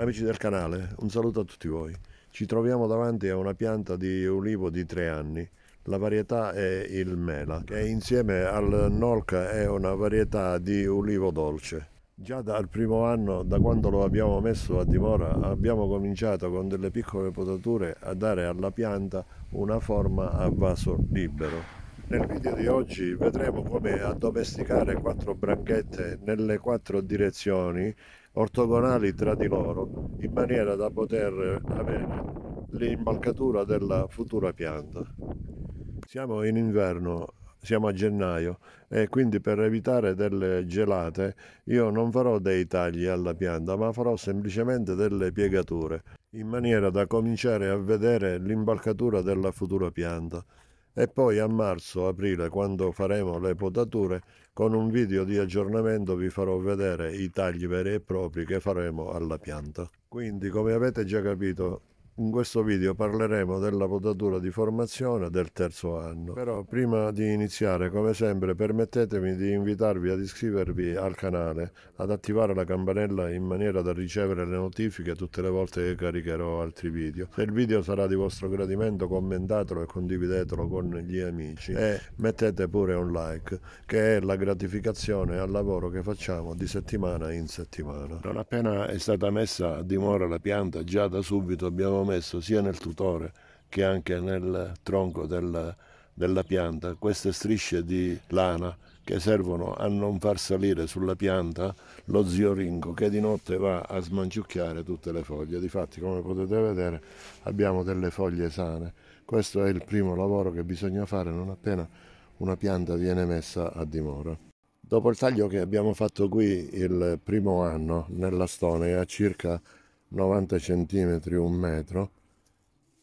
Amici del canale, un saluto a tutti voi. Ci troviamo davanti a una pianta di ulivo di tre anni. La varietà è il mela, che insieme al nolca è una varietà di ulivo dolce. Già dal primo anno, da quando lo abbiamo messo a dimora, abbiamo cominciato con delle piccole potature a dare alla pianta una forma a vaso libero. Nel video di oggi vedremo come addomesticare quattro branchette nelle quattro direzioni ortogonali tra di loro, in maniera da poter avere l'impalcatura della futura pianta. Siamo in inverno, siamo a gennaio e quindi per evitare delle gelate io non farò dei tagli alla pianta ma farò semplicemente delle piegature in maniera da cominciare a vedere l'impalcatura della futura pianta e poi a marzo-aprile, quando faremo le potature, con un video di aggiornamento vi farò vedere i tagli veri e propri che faremo alla pianta. Quindi, come avete già capito, in questo video parleremo della potatura di formazione del terzo anno. Però prima di iniziare, come sempre, permettetemi di invitarvi ad iscrivervi al canale, ad attivare la campanella in maniera da ricevere le notifiche tutte le volte che caricherò altri video. Se il video sarà di vostro gradimento, commentatelo e condividetelo con gli amici e mettete pure un like, che è la gratificazione al lavoro che facciamo di settimana in settimana. Non appena è stata messa a dimora la pianta, già da subito abbiamo messo sia nel tutore che anche nel tronco della, della pianta queste strisce di lana che servono a non far salire sulla pianta lo ziorinco che di notte va a smanciucchiare tutte le foglie. Difatti, come potete vedere, abbiamo delle foglie sane. Questo è il primo lavoro che bisogna fare non appena una pianta viene messa a dimora. Dopo il taglio che abbiamo fatto qui il primo anno nella Stone a circa 90 cm, un metro,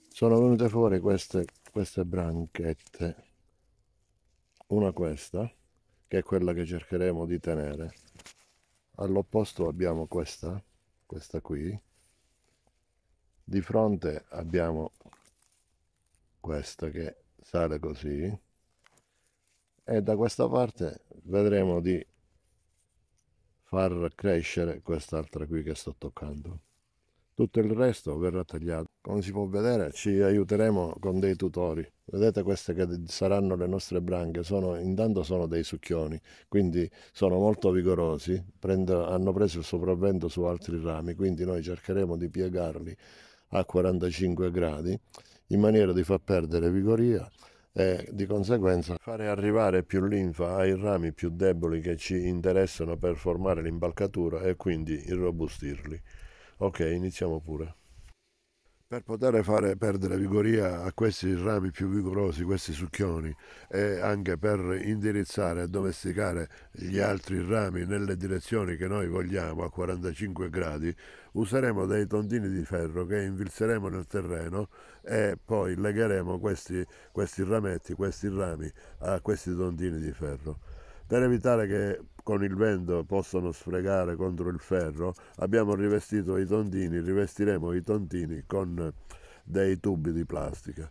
sono venute fuori queste, queste branchette. Una questa, che è quella che cercheremo di tenere. All'opposto abbiamo questa, questa qui. Di fronte abbiamo questa che sale così. E da questa parte vedremo di far crescere quest'altra qui che sto toccando tutto il resto verrà tagliato. Come si può vedere ci aiuteremo con dei tutori. Vedete queste che saranno le nostre branche, sono, intanto sono dei succhioni, quindi sono molto vigorosi, prendo, hanno preso il sopravvento su altri rami, quindi noi cercheremo di piegarli a 45 gradi in maniera di far perdere vigoria e di conseguenza fare arrivare più linfa ai rami più deboli che ci interessano per formare l'impalcatura e quindi irrobustirli. Ok, iniziamo pure. Per poter fare perdere vigoria a questi rami più vigorosi, questi succhioni, e anche per indirizzare e domesticare gli altri rami nelle direzioni che noi vogliamo a 45 gradi, useremo dei tondini di ferro che invilzeremo nel terreno e poi legheremo questi, questi rametti, questi rami a questi tondini di ferro per evitare che con il vento possano sfregare contro il ferro, abbiamo rivestito i tontini, rivestiremo i tontini con dei tubi di plastica.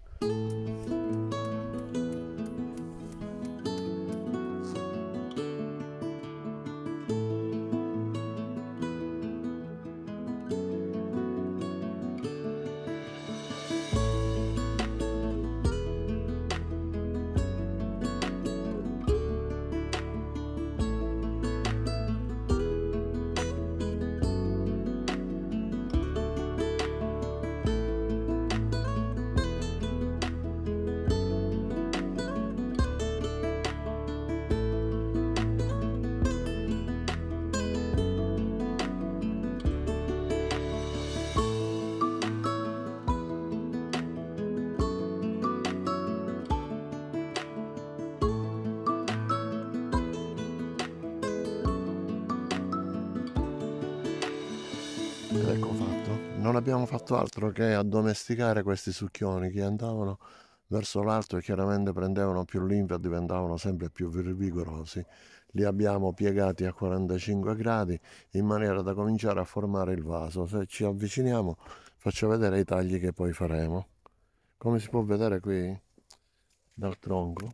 Ed ecco, ecco fatto, non abbiamo fatto altro che addomesticare questi succhioni che andavano verso l'alto e chiaramente prendevano più linfa e diventavano sempre più vigorosi. Li abbiamo piegati a 45 gradi in maniera da cominciare a formare il vaso. Se ci avviciniamo faccio vedere i tagli che poi faremo. Come si può vedere qui dal tronco,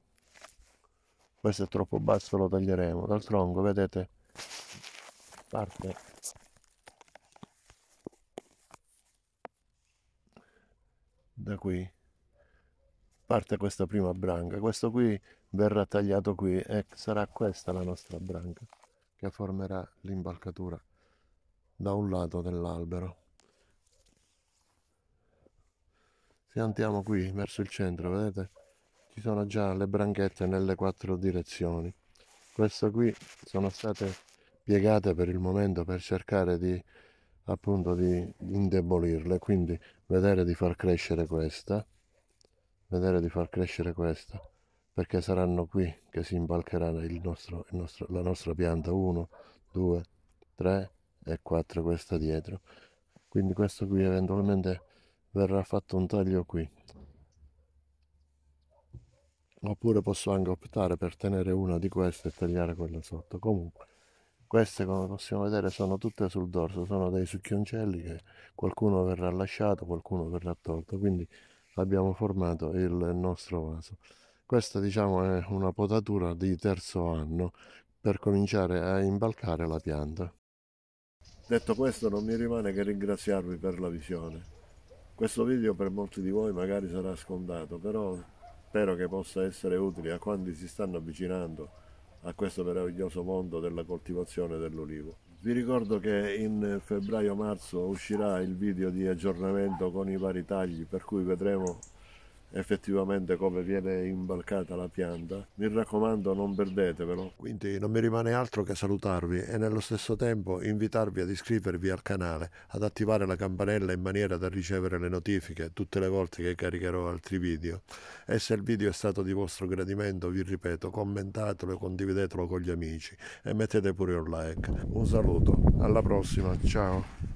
questo è troppo basso, lo taglieremo. Dal tronco vedete parte da qui parte questa prima branca questo qui verrà tagliato qui e sarà questa la nostra branca che formerà l'imbalcatura da un lato dell'albero se andiamo qui verso il centro vedete ci sono già le branchette nelle quattro direzioni queste qui sono state piegate per il momento per cercare di appunto di indebolirle quindi vedere di far crescere questa, vedere di far crescere questa, perché saranno qui che si imbalcherà il nostro, il nostro, la nostra pianta 1, 2, 3 e 4, questa dietro. Quindi questo qui eventualmente verrà fatto un taglio qui. Oppure posso anche optare per tenere una di queste e tagliare quella sotto. Comunque. Queste, come possiamo vedere, sono tutte sul dorso, sono dei succhioncelli che qualcuno verrà lasciato, qualcuno verrà tolto, quindi abbiamo formato il nostro vaso. Questa, diciamo, è una potatura di terzo anno per cominciare a imbalcare la pianta. Detto questo, non mi rimane che ringraziarvi per la visione. Questo video per molti di voi magari sarà scontato, però spero che possa essere utile a quanti si stanno avvicinando a questo meraviglioso mondo della coltivazione dell'olivo. Vi ricordo che in febbraio-marzo uscirà il video di aggiornamento con i vari tagli per cui vedremo effettivamente come viene imbalcata la pianta. Mi raccomando non perdetevelo. Quindi non mi rimane altro che salutarvi e nello stesso tempo invitarvi ad iscrivervi al canale, ad attivare la campanella in maniera da ricevere le notifiche tutte le volte che caricherò altri video. E se il video è stato di vostro gradimento, vi ripeto, commentatelo e condividetelo con gli amici e mettete pure un like. Un saluto, alla prossima, ciao!